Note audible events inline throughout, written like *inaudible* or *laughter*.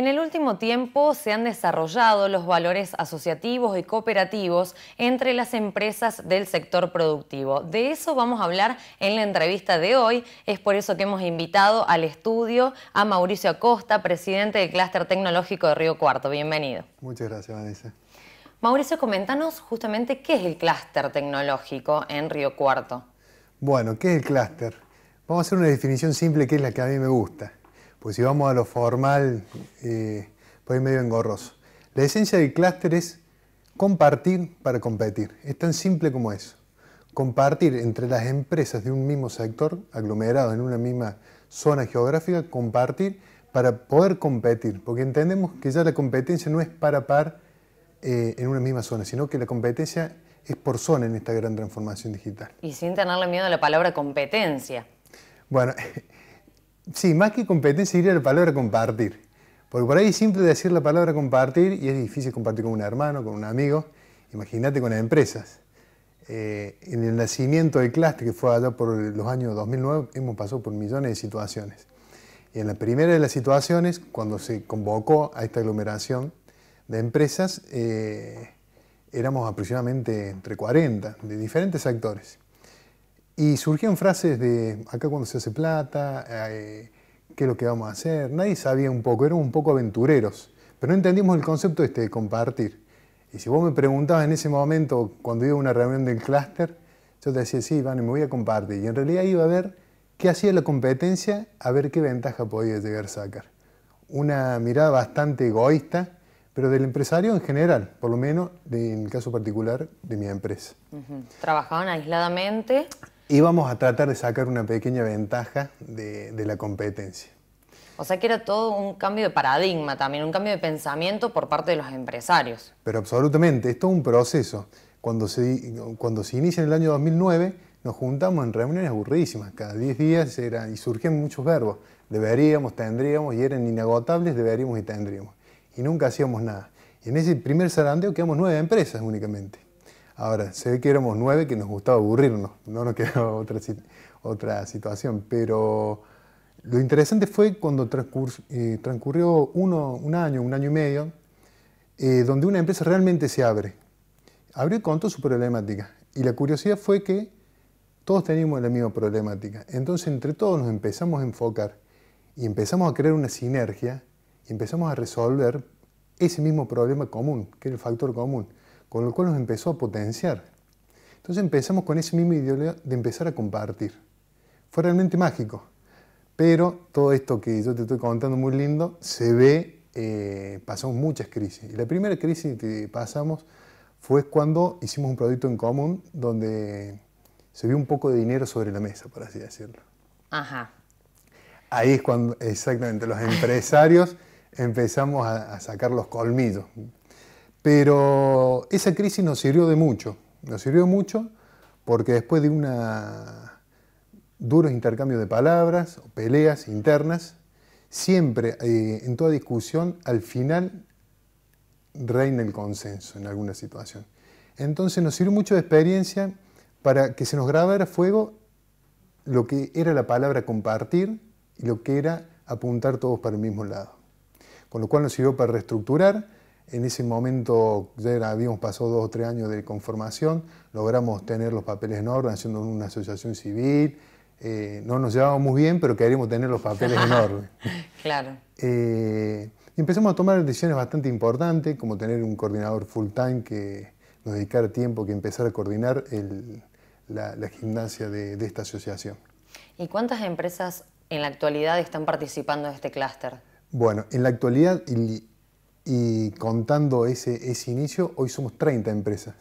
En el último tiempo se han desarrollado los valores asociativos y cooperativos entre las empresas del sector productivo. De eso vamos a hablar en la entrevista de hoy. Es por eso que hemos invitado al estudio a Mauricio Acosta, presidente del Clúster Tecnológico de Río Cuarto. Bienvenido. Muchas gracias, Vanessa. Mauricio, comentanos justamente qué es el clúster tecnológico en Río Cuarto. Bueno, ¿qué es el clúster? Vamos a hacer una definición simple que es la que a mí me gusta. Pues si vamos a lo formal, eh, pues medio engorroso. La esencia del clúster es compartir para competir. Es tan simple como eso. Compartir entre las empresas de un mismo sector, aglomerado en una misma zona geográfica, compartir para poder competir. Porque entendemos que ya la competencia no es para par eh, en una misma zona, sino que la competencia es por zona en esta gran transformación digital. Y sin tenerle miedo a la palabra competencia. Bueno, *laughs* sí, más que competencia iría la palabra compartir. Porque por ahí es simple decir la palabra compartir y es difícil compartir con un hermano, con un amigo. Imagínate con las empresas. Eh, en el nacimiento del cluster, que fue allá por los años 2009, hemos pasado por millones de situaciones. Y en la primera de las situaciones, cuando se convocó a esta aglomeración de empresas, eh, éramos aproximadamente entre 40 de diferentes actores. Y surgían frases de acá cuando se hace plata, eh, qué es lo que vamos a hacer. Nadie sabía un poco, éramos un poco aventureros, pero no entendíamos el concepto este de compartir. Y si vos me preguntabas en ese momento, cuando iba a una reunión del clúster, yo te decía, sí, Iván, me voy a compartir. Y en realidad iba a ver qué hacía la competencia, a ver qué ventaja podía llegar a sacar. Una mirada bastante egoísta, pero del empresario en general, por lo menos en el caso particular de mi empresa. ¿Trabajaban aisladamente? íbamos a tratar de sacar una pequeña ventaja de, la competencia. O sea que era todo un cambio de paradigma también, un cambio de pensamiento por parte de los empresarios. Pero absolutamente, es todo un proceso. Cuando se, cuando se inicia en el año 2009, nos juntamos en reuniones aburridísimas, cada 10 días era, y surgían muchos verbos, deberíamos, tendríamos, y eran inagotables, deberíamos y tendríamos. Y nunca hacíamos nada. Y en ese primer zarandeo quedamos nueve empresas únicamente. Ahora, se ve que éramos nueve que nos gustaba aburrirnos, no nos quedaba *laughs* otra, otra situación, pero lo interesante fue cuando eh, transcurrió uno, un año, un año y medio, eh, donde una empresa realmente se abre. Abrió con contó su problemática. Y la curiosidad fue que todos teníamos la misma problemática. Entonces, entre todos nos empezamos a enfocar y empezamos a crear una sinergia y empezamos a resolver ese mismo problema común, que era el factor común con lo cual nos empezó a potenciar. Entonces empezamos con ese mismo ideología de empezar a compartir. Fue realmente mágico. Pero todo esto que yo te estoy contando muy lindo, se ve, eh, pasamos muchas crisis. Y la primera crisis que pasamos fue cuando hicimos un proyecto en común donde se vio un poco de dinero sobre la mesa, por así decirlo. Ajá. Ahí es cuando, exactamente, los *laughs* empresarios empezamos a, a sacar los colmillos. Pero esa crisis nos sirvió de mucho, nos sirvió mucho porque después de un duros intercambio de palabras o peleas internas, siempre eh, en toda discusión al final reina el consenso en alguna situación. Entonces nos sirvió mucho de experiencia para que se nos grabara a fuego lo que era la palabra compartir y lo que era apuntar todos para el mismo lado. Con lo cual nos sirvió para reestructurar, en ese momento ya habíamos pasado dos o tres años de conformación, logramos tener los papeles en orden, haciendo una asociación civil. Eh, no nos llevábamos bien, pero queríamos tener los papeles en *laughs* orden. claro. Eh, empezamos a tomar decisiones bastante importantes, como tener un coordinador full time que nos dedicara tiempo, que empezara a coordinar la, gimnasia de, esta asociación. ¿Y cuántas empresas en la actualidad están participando de este clúster? Bueno, en la actualidad y contando ese, inicio, hoy somos 30 empresas.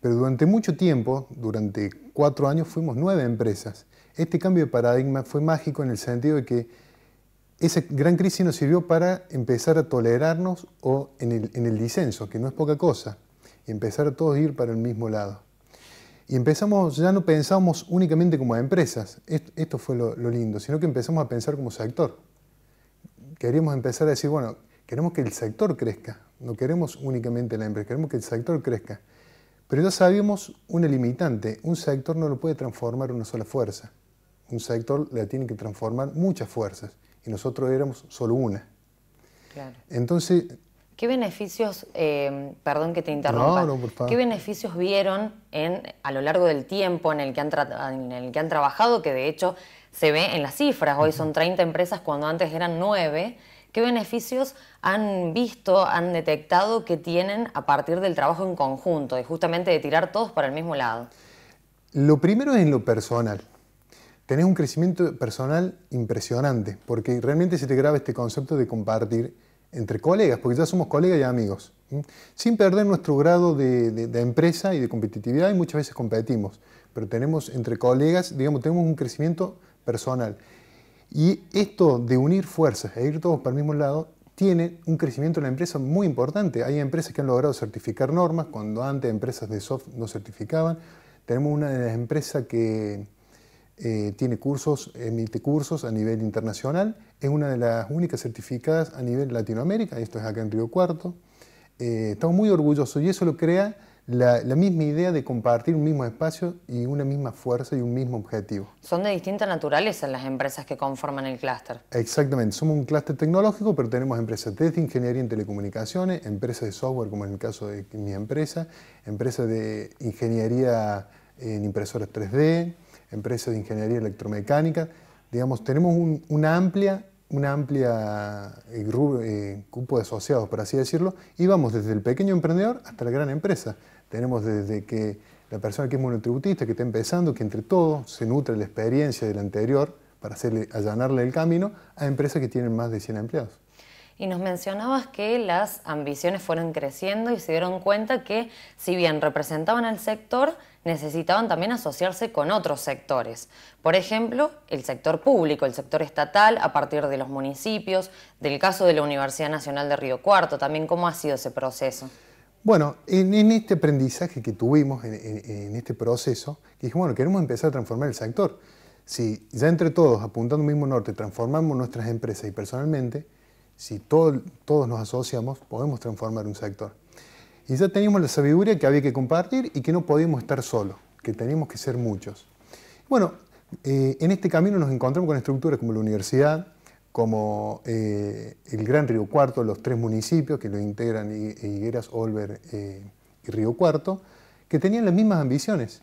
Pero durante mucho tiempo, durante cuatro años, fuimos nueve empresas. Este cambio de paradigma fue mágico en el sentido de que esa gran crisis nos sirvió para empezar a tolerarnos o en el, en disenso, que no es poca cosa, y empezar a todos ir para el mismo lado. Y empezamos, ya no pensamos únicamente como empresas, esto, fue lo lindo, sino que empezamos a pensar como sector. Queríamos empezar a decir, bueno, Queremos que el sector crezca, no queremos únicamente la empresa, queremos que el sector crezca. Pero ya sabíamos una limitante, un sector no lo puede transformar una sola fuerza. Un sector la tiene que transformar muchas fuerzas y nosotros éramos solo una. Entonces... ¿Qué beneficios, eh, perdón que te interrumpa, qué beneficios vieron en, a lo largo del tiempo en el, que han en el que han trabajado, que de hecho se ve en las cifras, hoy son 30 empresas cuando antes eran 9? ¿Qué beneficios han visto, han detectado que tienen a partir del trabajo en conjunto y justamente de tirar todos para el mismo lado? Lo primero es en lo personal. Tenés un crecimiento personal impresionante, porque realmente se te graba este concepto de compartir entre colegas, porque ya somos colegas y amigos, sin perder nuestro grado de, empresa y de competitividad, y muchas veces competimos, pero tenemos entre colegas, digamos, tenemos un crecimiento personal. Y esto de unir fuerzas e ir todos para el mismo lado tiene un crecimiento en la empresa muy importante. Hay empresas que han logrado certificar normas cuando antes empresas de software no certificaban. Tenemos una de las empresas que eh, tiene cursos, emite cursos a nivel internacional. Es una de las únicas certificadas a nivel Latinoamérica. Esto es acá en Río Cuarto. Eh, estamos muy orgullosos y eso lo crea la, misma idea de compartir un mismo espacio y una misma fuerza y un mismo objetivo. Son de distinta naturaleza las empresas que conforman el clúster. Exactamente, somos un clúster tecnológico, pero tenemos empresas de ingeniería en telecomunicaciones, empresas de software, como en el caso de mi empresa, empresas de ingeniería en impresoras 3D, empresas de ingeniería electromecánica. Digamos, tenemos un, una amplia una amplia eh, grupo eh, de asociados, por así decirlo, y vamos desde el pequeño emprendedor hasta la gran empresa. Tenemos desde que la persona que es monotributista, que está empezando, que entre todos se nutre la experiencia del anterior para hacerle, allanarle el camino a empresas que tienen más de 100 empleados. Y nos mencionabas que las ambiciones fueron creciendo y se dieron cuenta que si bien representaban al sector, necesitaban también asociarse con otros sectores. Por ejemplo, el sector público, el sector estatal, a partir de los municipios, del caso de la Universidad Nacional de Río Cuarto, también cómo ha sido ese proceso. Bueno, en, este aprendizaje que tuvimos, en, este proceso, que dijimos, bueno, queremos empezar a transformar el sector. Si ya entre todos, apuntando al mismo norte, transformamos nuestras empresas y personalmente, si todos nos asociamos, podemos transformar un sector. Y ya teníamos la sabiduría que había que compartir y que no podíamos estar solos, que teníamos que ser muchos. Bueno, eh, en este camino nos encontramos con estructuras como la universidad, como eh, el Gran Río Cuarto, los tres municipios que lo integran, Higueras, Olver eh, y Río Cuarto, que tenían las mismas ambiciones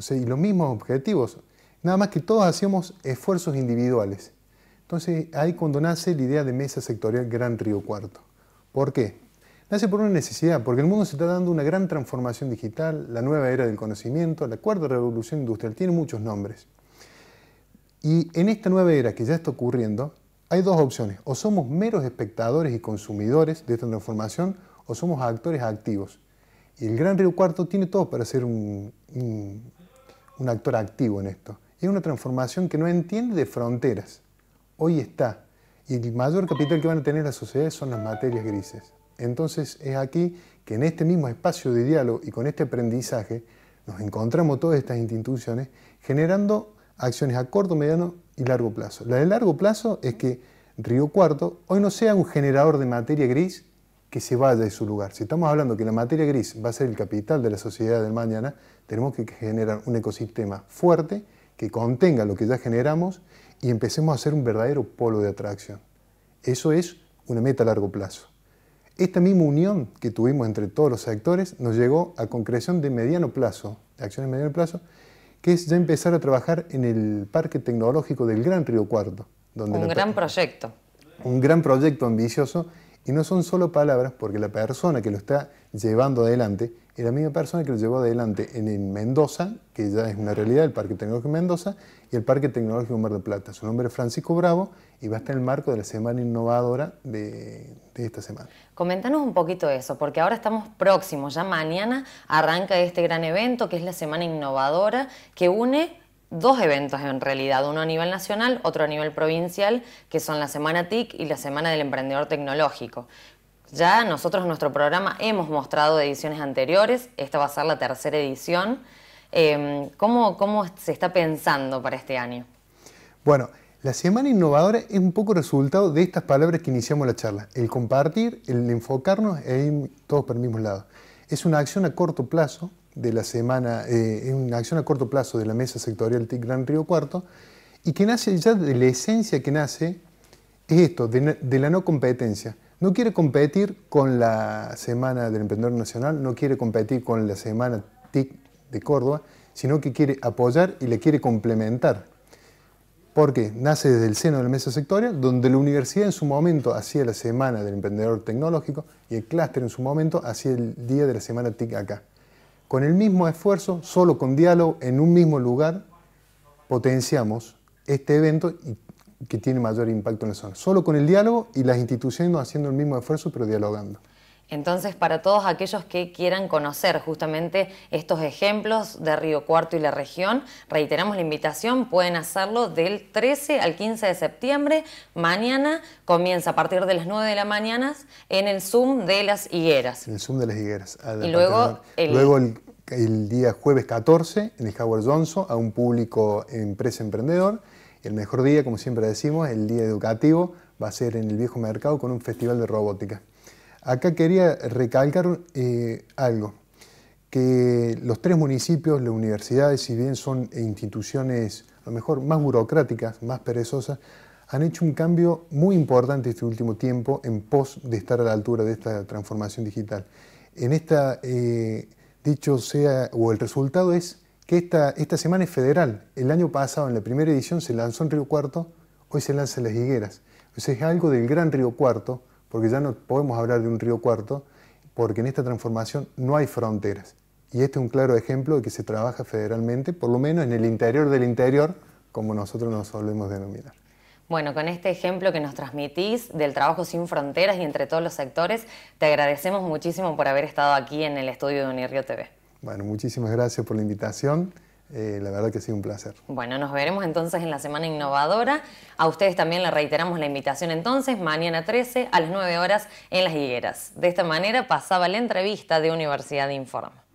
o y los mismos objetivos, nada más que todos hacíamos esfuerzos individuales. Entonces ahí cuando nace la idea de mesa sectorial Gran Río Cuarto. ¿Por qué? Nace por una necesidad, porque el mundo se está dando una gran transformación digital, la nueva era del conocimiento, la cuarta revolución industrial, tiene muchos nombres. Y en esta nueva era que ya está ocurriendo, hay dos opciones, o somos meros espectadores y consumidores de esta transformación, o somos actores activos. Y el Gran Río Cuarto tiene todo para ser un, actor activo en esto. Es una transformación que no entiende de fronteras. Hoy está. Y el mayor capital que van a tener las sociedades son las materias grises. Entonces es aquí que en este mismo espacio de diálogo y con este aprendizaje nos encontramos todas estas instituciones generando acciones a corto, mediano y largo plazo. La de largo plazo es que Río Cuarto hoy no sea un generador de materia gris que se vaya de su lugar. Si estamos hablando que la materia gris va a ser el capital de la sociedad del mañana, tenemos que generar un ecosistema fuerte que contenga lo que ya generamos y empecemos a hacer un verdadero polo de atracción. Eso es una meta a largo plazo. Esta misma unión que tuvimos entre todos los sectores nos llegó a concreción de mediano plazo, de acciones de mediano plazo, que es ya empezar a trabajar en el Parque Tecnológico del Gran Río Cuarto. Donde un gran proyecto. Un gran proyecto ambicioso y no son solo palabras, porque la persona que lo está llevando adelante es la misma persona que lo llevó adelante en, Mendoza, que ya es una realidad el Parque Tecnológico de Mendoza, y el Parque Tecnológico Mar del Plata. Su nombre es Francisco Bravo y va a estar en el marco de la Semana Innovadora de, esta semana. Coméntanos un poquito eso, porque ahora estamos próximos, ya mañana arranca este gran evento que es la Semana Innovadora, que une dos eventos en realidad, uno a nivel nacional, otro a nivel provincial, que son la Semana TIC y la Semana del Emprendedor Tecnológico. Ya nosotros en nuestro programa hemos mostrado ediciones anteriores, esta va a ser la tercera edición. Em, ¿cómo, se está pensando para este año? Bueno, la semana innovadora es un poco resultado de estas palabras que iniciamos la charla, el compartir, el enfocarnos e todos por el mismo lado. Es una acción a corto plazo de la semana, eh, una acción a corto plazo de la mesa sectorial TIC Gran Río Cuarto y que nace ya de la esencia que nace es esto, de la no competencia. No quiere competir con la Semana del Emprendedor Nacional, no quiere competir con la Semana TIC de Córdoba, sino que quiere apoyar y le quiere complementar. Porque nace desde el seno de la mesa sectorial, donde la universidad en su momento hacía la semana del emprendedor tecnológico y el clúster en su momento hacía el día de la semana TIC acá. Con el mismo esfuerzo, solo con diálogo, en un mismo lugar, potenciamos este evento que tiene mayor impacto en la zona. Solo con el diálogo y las instituciones haciendo el mismo esfuerzo, pero dialogando. Entonces, para todos aquellos que quieran conocer justamente estos ejemplos de Río Cuarto y la región, reiteramos la invitación, pueden hacerlo del 13 al 15 de septiembre. Mañana comienza a partir de las 9 de la mañana en el Zoom de las Higueras. El Zoom de las Higueras. y luego, el... el día jueves 14 en el Howard Johnson a un público empresa emprendedor. El mejor día, como siempre decimos, el día educativo, va a ser en el viejo mercado con un festival de robótica. Acá quería recalcar eh, algo, que los tres municipios, las universidades, si bien son instituciones a lo mejor más burocráticas, más perezosas, han hecho un cambio muy importante este último tiempo en pos de estar a la altura de esta transformación digital. En esta, eh, dicho sea, o el resultado es que esta, esta semana es federal. El año pasado, en la primera edición, se lanzó en Río Cuarto, hoy se lanza en Las Higueras. sea, es algo del gran Río Cuarto, porque ya no podemos hablar de un río cuarto, porque en esta transformación no hay fronteras. Y este es un claro ejemplo de que se trabaja federalmente, por lo menos en el interior del interior, como nosotros nos solemos denominar. Bueno, con este ejemplo que nos transmitís del trabajo sin fronteras y entre todos los sectores, te agradecemos muchísimo por haber estado aquí en el estudio de Unirío TV. Bueno, muchísimas gracias por la invitación. Eh, la verdad que ha sido un placer. Bueno, nos veremos entonces en la Semana Innovadora. A ustedes también les reiteramos la invitación entonces, mañana 13 a las 9 horas en Las Higueras. De esta manera pasaba la entrevista de Universidad de Informa.